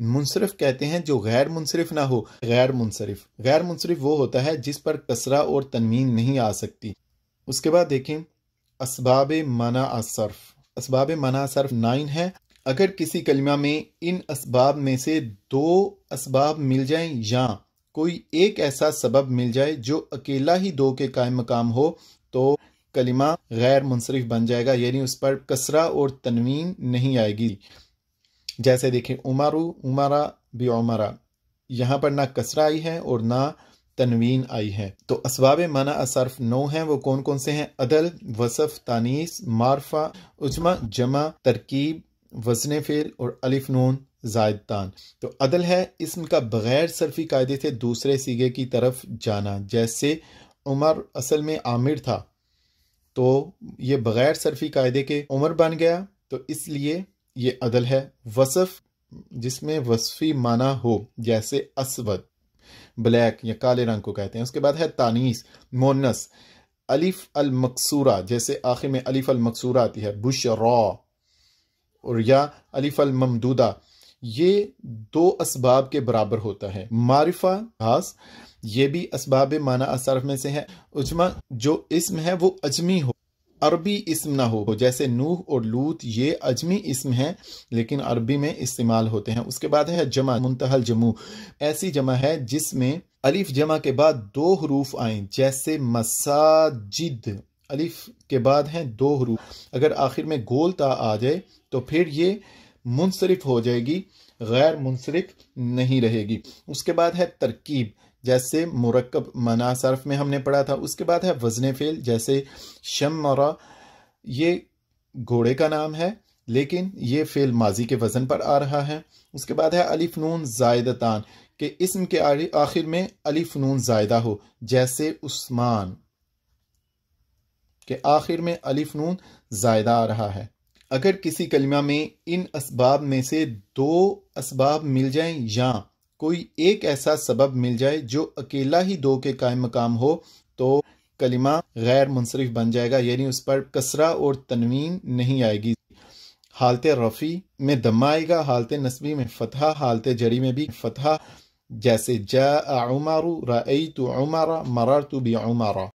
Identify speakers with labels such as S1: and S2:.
S1: मुनसरफ कहते हैं जो गैर मुनसरफ ना हो गैर मुनसरफ गैर मुनसरफ वो होता है जिस पर कसरा और तनवीन नहीं आ सकती उसके बाद देखें इसबाब मना असरफ इसबाब मना असरफ नाइन है अगर किसी कलमा में इन इसबाब में से दो इसबाब मिल जाएं या कोई एक ऐसा सबब मिल जाए जो अकेला ही दो के कायम मकाम हो तो कलिमा गैर मुनसरफ बन जाएगा यानी उस पर कसरा और तनवीन नहीं आएगी जैसे देखें उमारू उमारा बी उमारा यहाँ पर ना कसरा आई है और ना तनवीन आई है तो असवाब माना असरफ नौ हैं वो कौन कौन से हैं अदल वसफ़ तानीस मारफा उजमा जमा तरकीब वजन फेल और अलिफ नून जायद तान तो अदल है इसम का बग़ैर सरफी कायदे से दूसरे सीगे की तरफ जाना जैसे उमर असल में आमिर था तो ये बग़ैर सरफी कायदे के उमर बन गया तो इसलिए ये अदल है वसफ़ जिसमें वसफ़ी माना हो जैसे असवद ब्लैक या काले रंग को कहते हैं उसके बाद है तानीस मोनस अलिफ अल मकसूरा जैसे आखिर में अलिफ अल मकसूरा आती है बुश रॉ और या अलिफ अल ममदूदा ये दो इसबाब के बराबर होता है मारिफा घास ये भी इसबाब माना असरफ में से है उजमा जो इसम है वो अजमी हो अरबी इसम ना हो जैसे नूह और लूत ये अजमी इसम हैं लेकिन अरबी में इस्तेमाल होते हैं उसके बाद है जमा मुंतहल जमू ऐसी जमा है जिसमें अलिफ जमा के बाद दो हरूफ आए जैसे मसाजिद अलिफ के बाद हैं दो हरूफ अगर आखिर में गोल ता आ जाए तो फिर ये मुनसरफ हो जाएगी गैर मुनसरफ नहीं रहेगी उसके बाद है तरकीब जैसे मुरक्कब मना सर्फ में हमने पढ़ा था उसके बाद है वजन फ़ेल जैसे शमरा ये घोड़े का नाम है लेकिन ये फ़ेल माजी के वज़न पर आ रहा है उसके बाद है अलिफ नून जायदतान के इसम के आखिर में अलिफ नून जायदा हो जैसे उस्मान के आखिर में अलिफ नून जायदा आ रहा है अगर किसी कलमा में इन इसबाब में से दो इसबाब मिल जाएं या कोई एक ऐसा सबब मिल जाए जो अकेला ही दो के कायम मकाम हो तो कलिमा गैर मुनसरफ बन जाएगा यानी उस पर कसरा और तनवीन नहीं आएगी हालत रफ़ी में दमा आएगा हालत नस्बी में फतहा हालत जड़ी में भी फतहा जैसे जा उमारू रई तो उमारा मरार तो भी उमारा